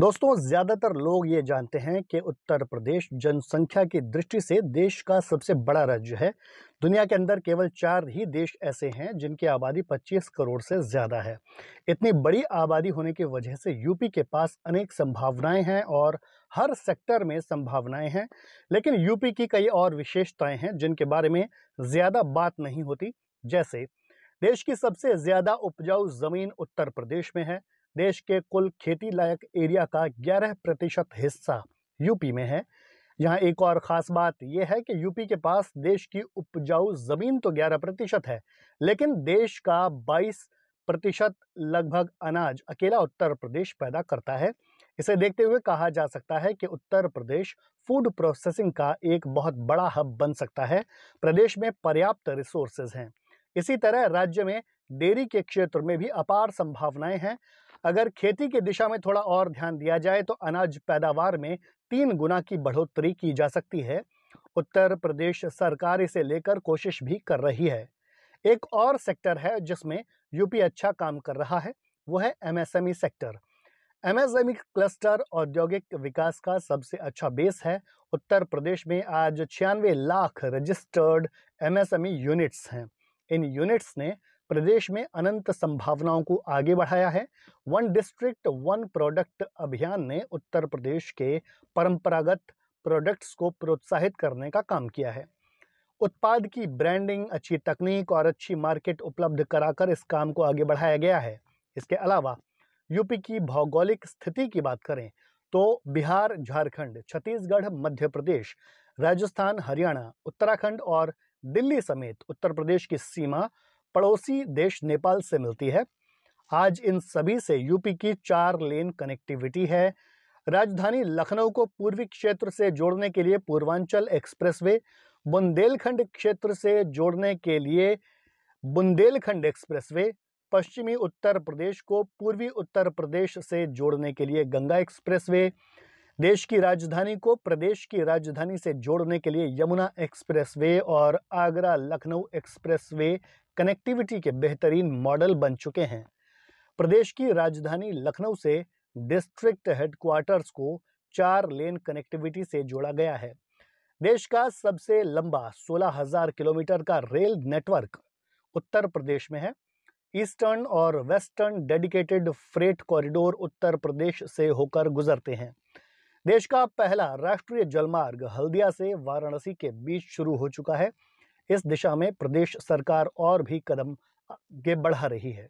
दोस्तों ज़्यादातर लोग ये जानते हैं कि उत्तर प्रदेश जनसंख्या की दृष्टि से देश का सबसे बड़ा राज्य है दुनिया के अंदर केवल चार ही देश ऐसे हैं जिनकी आबादी 25 करोड़ से ज़्यादा है इतनी बड़ी आबादी होने की वजह से यूपी के पास अनेक संभावनाएं हैं और हर सेक्टर में संभावनाएं हैं लेकिन यूपी की कई और विशेषताएं हैं जिनके बारे में ज़्यादा बात नहीं होती जैसे देश की सबसे ज़्यादा उपजाऊ ज़मीन उत्तर प्रदेश में है देश के कुल खेती लायक एरिया का 11 प्रतिशत हिस्सा यूपी में है यहाँ एक और ख़ास बात यह है कि यूपी के पास देश की उपजाऊ ज़मीन तो 11 प्रतिशत है लेकिन देश का 22 प्रतिशत लगभग अनाज अकेला उत्तर प्रदेश पैदा करता है इसे देखते हुए कहा जा सकता है कि उत्तर प्रदेश फूड प्रोसेसिंग का एक बहुत बड़ा हब बन सकता है प्रदेश में पर्याप्त रिसोर्सेज हैं इसी तरह राज्य में डेयरी के क्षेत्र में भी अपार संभावनाएं हैं अगर खेती की दिशा में थोड़ा और ध्यान दिया जाए तो अनाज पैदावार में तीन गुना की बढ़ोतरी की जा सकती है उत्तर प्रदेश सरकार इसे लेकर कोशिश भी कर रही है एक और सेक्टर है जिसमें यूपी अच्छा काम कर रहा है वो है एमएसएमई सेक्टर एमएसएमई क्लस्टर औद्योगिक विकास का सबसे अच्छा बेस है उत्तर प्रदेश में आज छियानवे लाख रजिस्टर्ड एमएसएमई यूनिट्स हैं इन यूनिट्स ने प्रदेश में अनंत संभावनाओं को आगे बढ़ाया है वन डिस्ट्रिक्ट वन प्रोडक्ट अभियान ने उत्तर प्रदेश के परंपरागत प्रोडक्ट्स को प्रोत्साहित करने का काम किया है उत्पाद की ब्रांडिंग अच्छी तकनीक और अच्छी मार्केट उपलब्ध कराकर इस काम को आगे बढ़ाया गया है इसके अलावा यूपी की भौगोलिक स्थिति की बात करें तो बिहार झारखंड छत्तीसगढ़ मध्य प्रदेश राजस्थान हरियाणा उत्तराखंड और दिल्ली समेत उत्तर प्रदेश की सीमा पड़ोसी देश नेपाल से मिलती है आज इन सभी से यूपी की चार लेन कनेक्टिविटी है राजधानी लखनऊ को पूर्वी क्षेत्र से जोड़ने के लिए पूर्वांचल एक्सप्रेसवे बुंदेलखंड क्षेत्र से जोड़ने के लिए बुंदेलखंड एक्सप्रेसवे पश्चिमी उत्तर प्रदेश को पूर्वी उत्तर प्रदेश से जोड़ने के लिए गंगा एक्सप्रेसवे देश की राजधानी को प्रदेश की राजधानी से जोड़ने के लिए यमुना एक्सप्रेसवे और आगरा लखनऊ एक्सप्रेसवे कनेक्टिविटी के बेहतरीन मॉडल बन चुके हैं प्रदेश की राजधानी लखनऊ से डिस्ट्रिक्ट हेडक्वार्टर्स को चार लेन कनेक्टिविटी से जोड़ा गया है देश का सबसे लंबा 16,000 किलोमीटर का रेल नेटवर्क उत्तर प्रदेश में है ईस्टर्न और western dedicated freight corridor Uttar Pradesh से होकर गुजरते हैं देश का पहला राष्ट्रीय जलमार्ग हल्दिया से वाराणसी के बीच शुरू हो चुका है इस दिशा में प्रदेश सरकार और भी कदम आगे बढ़ा रही है